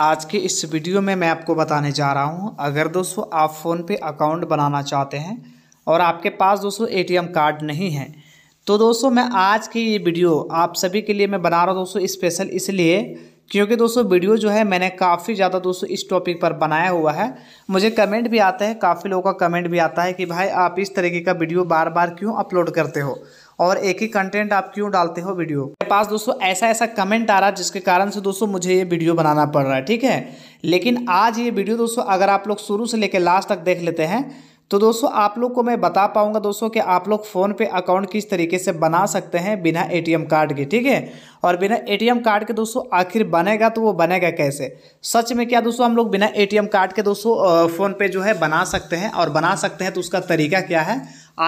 आज के इस वीडियो में मैं आपको बताने जा रहा हूं अगर दोस्तों आप फ़ोन पे अकाउंट बनाना चाहते हैं और आपके पास दोस्तों एटीएम कार्ड नहीं है तो दोस्तों मैं आज की ये वीडियो आप सभी के लिए मैं बना रहा हूँ दोस्तों स्पेशल इसलिए क्योंकि दोस्तों वीडियो जो है मैंने काफ़ी ज़्यादा दोस्तों इस टॉपिक पर बनाया हुआ है मुझे कमेंट भी आता है काफ़ी लोगों का कमेंट भी आता है कि भाई आप इस तरीके का वीडियो बार बार क्यों अपलोड करते हो और एक ही कंटेंट आप क्यों डालते हो वीडियो मेरे पास दोस्तों ऐसा ऐसा कमेंट आ रहा है जिसके कारण से दोस्तों मुझे ये वीडियो बनाना पड़ रहा है ठीक है लेकिन आज ये वीडियो दोस्तों अगर आप लोग शुरू से लेकर लास्ट तक देख लेते हैं तो दोस्तों आप लोग को मैं बता पाऊंगा दोस्तों कि आप लोग फ़ोन पे अकाउंट किस तरीके से बना सकते हैं बिना एटीएम कार्ड के ठीक है और बिना एटीएम कार्ड के दोस्तों आखिर बनेगा तो वो बनेगा कैसे सच में क्या दोस्तों हम लोग बिना एटीएम कार्ड के दोस्तों फ़ोन पे जो है बना सकते हैं और बना सकते हैं तो उसका तरीका क्या है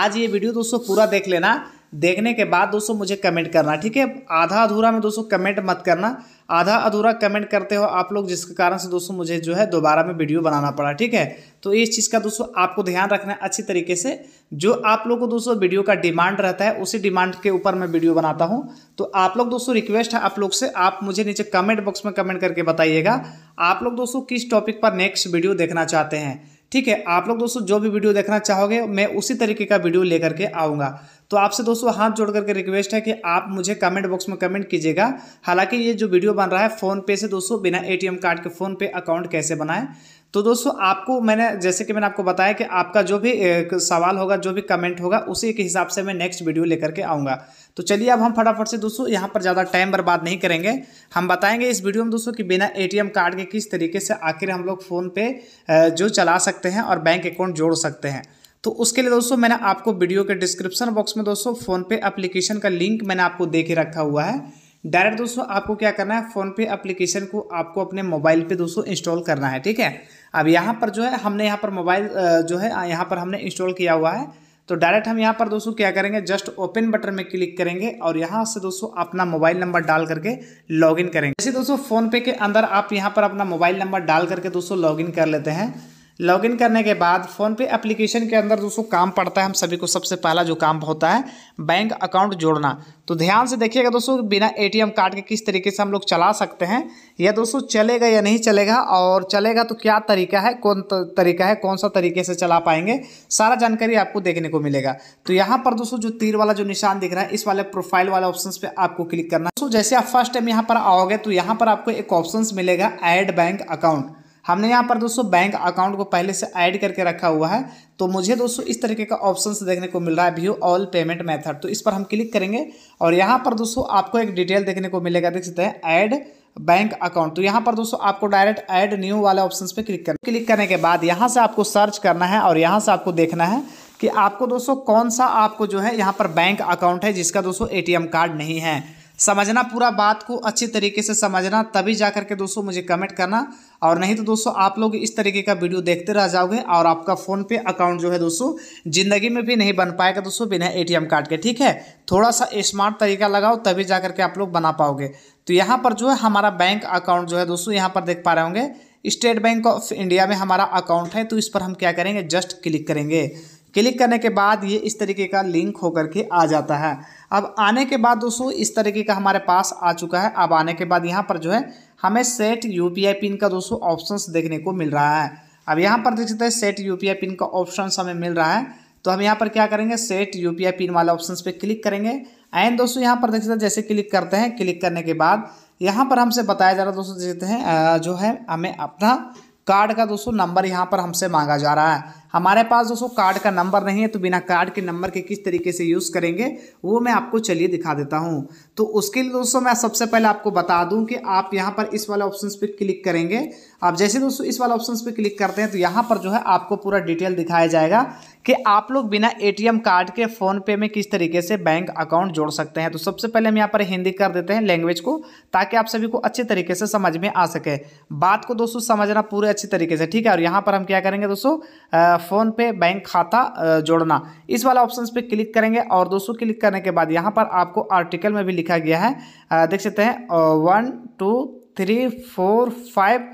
आज ये वीडियो दोस्तों पूरा देख लेना देखने के बाद दोस्तों मुझे कमेंट करना ठीक है आधा अधूरा में दोस्तों कमेंट मत करना आधा अधूरा कमेंट करते हो आप लोग जिसके कारण से दोस्तों मुझे जो है दोबारा में वीडियो बनाना पड़ा ठीक है तो इस चीज़ का दोस्तों आपको ध्यान रखना है अच्छी तरीके से जो आप लोग को दोस्तों वीडियो का डिमांड रहता है उसी डिमांड के ऊपर मैं वीडियो बनाता हूँ तो आप लोग दोस्तों रिक्वेस्ट है आप लोग से आप मुझे नीचे कमेंट बॉक्स में कमेंट करके बताइएगा आप लोग दोस्तों किस टॉपिक पर नेक्स्ट वीडियो देखना चाहते हैं ठीक है आप लोग दोस्तों जो भी वीडियो देखना चाहोगे मैं उसी तरीके का वीडियो लेकर के आऊँगा तो आपसे दोस्तों हाथ जोड़ करके रिक्वेस्ट है कि आप मुझे कमेंट बॉक्स में कमेंट कीजिएगा हालांकि ये जो वीडियो बन रहा है फ़ोन पे से दोस्तों बिना एटीएम कार्ड के फ़ोन पे अकाउंट कैसे बनाएं तो दोस्तों आपको मैंने जैसे कि मैंने आपको बताया कि आपका जो भी सवाल होगा जो भी कमेंट होगा उसी के हिसाब से मैं नेक्स्ट वीडियो लेकर के आऊँगा तो चलिए अब हम फटाफट से दोस्तों यहाँ पर ज़्यादा टाइम बर्बाद नहीं करेंगे हम बताएंगे इस वीडियो में दोस्तों कि बिना ए कार्ड के किस तरीके से आखिर हम लोग फ़ोन पे जो चला सकते हैं और बैंक अकाउंट जोड़ सकते हैं तो उसके लिए दोस्तों मैंने आपको वीडियो के डिस्क्रिप्शन बॉक्स में दोस्तों फ़ोनपे एप्लीकेशन का लिंक मैंने आपको दे के रखा हुआ है डायरेक्ट दोस्तों आपको क्या करना है फ़ोनपे एप्लीकेशन को आपको अपने मोबाइल पे दोस्तों इंस्टॉल करना है ठीक है अब यहाँ पर जो है हमने यहाँ पर मोबाइल जो है यहाँ पर हमने इंस्टॉल किया हुआ है तो डायरेक्ट हम यहाँ पर दोस्तों क्या करेंगे जस्ट ओपन बटन में क्लिक करेंगे और यहाँ से दोस्तों अपना मोबाइल नंबर डाल करके लॉग करेंगे जैसे दोस्तों फोन पे के अंदर आप यहाँ पर अपना मोबाइल नंबर डाल करके दोस्तों लॉग कर लेते हैं लॉगिन करने के बाद फ़ोन पे एप्लीकेशन के अंदर दोस्तों काम पड़ता है हम सभी को सबसे पहला जो काम होता है बैंक अकाउंट जोड़ना तो ध्यान से देखिएगा दोस्तों बिना एटीएम कार्ड के किस तरीके से हम लोग चला सकते हैं या दोस्तों चलेगा या नहीं चलेगा और चलेगा तो क्या तरीका है कौन तरीका है कौन सा तरीके से चला पाएंगे सारा जानकारी आपको देखने को मिलेगा तो यहाँ पर दोस्तों जो तीर वाला जो निशान दिख रहा है इस वाले प्रोफाइल वाले ऑप्शन पर आपको क्लिक करना है जैसे आप फर्स्ट टाइम यहाँ पर आओगे तो यहाँ पर आपको एक ऑप्शन मिलेगा एड बैंक अकाउंट हमने यहाँ पर दोस्तों बैंक अकाउंट को पहले से ऐड करके रखा हुआ है तो मुझे दोस्तों इस तरीके का ऑप्शन देखने को मिल रहा है व्यू ऑल पेमेंट मेथड तो इस पर हम क्लिक करेंगे और यहाँ पर दोस्तों आपको एक डिटेल देखने को मिलेगा देख सकते हैं ऐड बैंक अकाउंट तो यहाँ पर दोस्तों आपको डायरेक्ट ऐड न्यू वाले ऑप्शन पर क्लिक करना क्लिक करने के बाद यहाँ से आपको सर्च करना है और यहाँ से आपको देखना है कि आपको दोस्तों कौन सा आपको जो है यहाँ पर बैंक अकाउंट है जिसका दोस्तों ए कार्ड नहीं है समझना पूरा बात को अच्छे तरीके से समझना तभी जा करके दोस्तों मुझे कमेंट करना और नहीं तो दोस्तों आप लोग इस तरीके का वीडियो देखते रह जाओगे और आपका फ़ोन पे अकाउंट जो है दोस्तों ज़िंदगी में भी नहीं बन पाएगा दोस्तों बिना एटीएम कार्ड के ठीक है थोड़ा सा स्मार्ट तरीका लगाओ तभी जा करके आप लोग बना पाओगे तो यहाँ पर जो है हमारा बैंक अकाउंट जो है दोस्तों यहाँ पर देख पा रहे होंगे स्टेट बैंक ऑफ इंडिया में हमारा अकाउंट है तो इस पर हम क्या करेंगे जस्ट क्लिक करेंगे क्लिक करने के बाद ये इस तरीके का लिंक होकर के आ जाता है अब आने के बाद दोस्तों इस तरीके का हमारे पास आ चुका है अब आने के बाद यहाँ पर जो है हमें सेट यू पिन का दोस्तों ऑप्शन देखने को मिल रहा है अब यहाँ पर देख सकते हैं सेट यू पिन का ऑप्शन हमें मिल रहा है तो हम यहाँ पर क्या करेंगे सेट यू पिन वाले ऑप्शन पर क्लिक करेंगे एंड दोस्तों यहाँ पर देख सकते हैं जैसे क्लिक करते हैं क्लिक करने के बाद यहाँ पर हमसे बताया जा रहा है दोस्तों देखते हैं जो है हमें अपना कार्ड का दोस्तों नंबर यहाँ पर हमसे मांगा जा रहा है हमारे पास दोस्तों कार्ड का नंबर नहीं है तो बिना कार्ड के नंबर के किस तरीके से यूज़ करेंगे वो मैं आपको चलिए दिखा देता हूँ तो उसके लिए दोस्तों मैं सबसे पहले आपको बता दूँ कि आप यहाँ पर इस वाले ऑप्शन पर क्लिक करेंगे आप जैसे दोस्तों इस वाले ऑप्शन पर क्लिक करते हैं तो यहाँ पर जो है आपको पूरा डिटेल दिखाया जाएगा कि आप लोग बिना ए कार्ड के फ़ोनपे में किस तरीके से बैंक अकाउंट जोड़ सकते हैं तो सबसे पहले हम यहाँ पर हिंदी कर देते हैं लैंग्वेज को ताकि आप सभी को अच्छे तरीके से समझ में आ सके बात को दोस्तों समझना पूरे अच्छे तरीके से ठीक है और यहाँ पर हम क्या करेंगे दोस्तों फ़ोन पे बैंक खाता जोड़ना इस वाला ऑप्शन पे क्लिक करेंगे और दोस्तों क्लिक करने के बाद यहाँ पर आपको आर्टिकल में भी लिखा गया है देख सकते हैं one two three four five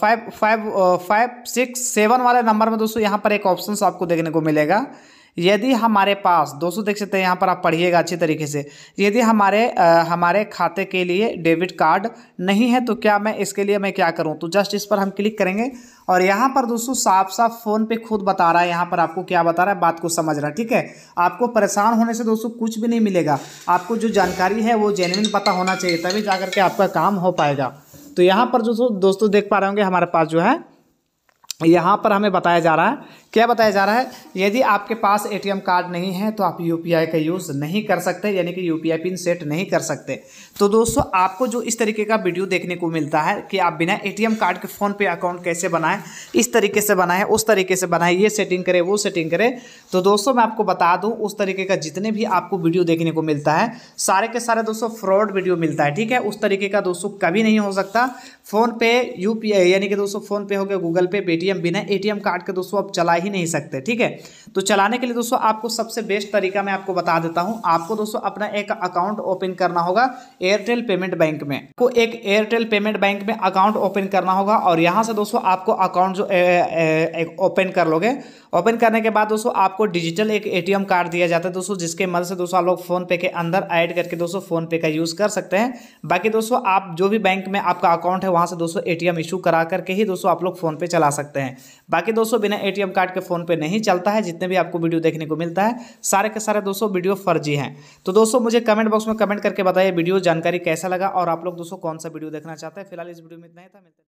five five five six seven वाले नंबर में दोस्तों यहाँ पर एक ऑप्शन आपको देखने को मिलेगा यदि हमारे पास दोस्तों देख सकते हैं यहाँ पर आप पढ़िएगा अच्छी तरीके से यदि हमारे आ, हमारे खाते के लिए डेबिट कार्ड नहीं है तो क्या मैं इसके लिए मैं क्या करूँ तो जस्ट इस पर हम क्लिक करेंगे और यहाँ पर दोस्तों साफ साफ फ़ोन पे खुद बता रहा है यहाँ पर आपको क्या बता रहा है बात को समझ रहा है ठीक है आपको परेशान होने से दोस्तों कुछ भी नहीं मिलेगा आपको जो जानकारी है वो जेनविन पता होना चाहिए तभी जा करके आपका काम हो पाएगा तो यहाँ पर जो दोस्तों देख पा रहे होंगे हमारे पास जो है यहाँ पर हमें बताया जा रहा है क्या बताया जा रहा है यदि आपके पास एटीएम कार्ड नहीं है तो आप यूपीआई का यूज़ नहीं कर सकते यानी कि यूपीआई पिन सेट नहीं कर सकते तो दोस्तों आपको जो इस तरीके का वीडियो देखने को मिलता है कि आप बिना एटीएम कार्ड के फ़ोन पे अकाउंट कैसे बनाएं इस तरीके से बनाएं उस तरीके से बनाएं ये सेटिंग करें वो सेटिंग करें तो दोस्तों मैं आपको बता दूँ उस तरीके का जितने भी आपको वीडियो देखने को मिलता है सारे के सारे दोस्तों फ्रॉड वीडियो मिलता है ठीक है उस तरीके का दोस्तों कभी नहीं हो सकता फोनपे पे यू यानी कि दोस्तों फोनपे हो गया गूगल पे पेटीएम बिना ए कार्ड के दोस्तों आप चला ही नहीं सकते ठीक है तो चलाने के लिए दोस्तों आपको सबसे बेस्ट तरीका मैं आपको बता देता हूं आपको दोस्तों अपना एक अकाउंट ओपन करना होगा एयरटेल पेमेंट बैंक में आपको एक एयरटेल पेमेंट बैंक में अकाउंट ओपन करना होगा और यहां से दोस्तों आपको अकाउंट जो ओपन कर लोगे ओपन करने के बाद दोस्तों आपको डिजिटल एक ए कार्ड दिया जाता है दोस्तों जिसके मदद से दोस्तों आप लोग फोन पे के अंदर ऐड करके दोस्तों फोन पे का यूज कर सकते हैं बाकी दोस्तों आप जो भी बैंक में आपका अकाउंट है वहां से दोस्तों एटीएम इशू करा करके ही दोस्तों आप लोग फोन पे चला सकते हैं बाकी दोस्तों बिना एटीएम कार्ड आपके फ़ोन पे नहीं चलता है जितने भी आपको वीडियो देखने को मिलता है सारे के सारे दोस्तों वीडियो फर्जी हैं तो दोस्तों मुझे कमेंट बॉक्स में कमेंट करके बताइए वीडियो जानकारी कैसा लगा और आप लोग दोस्तों कौन सा वीडियो देखना चाहते हैं फिलहाल इस वीडियो में इतना ही था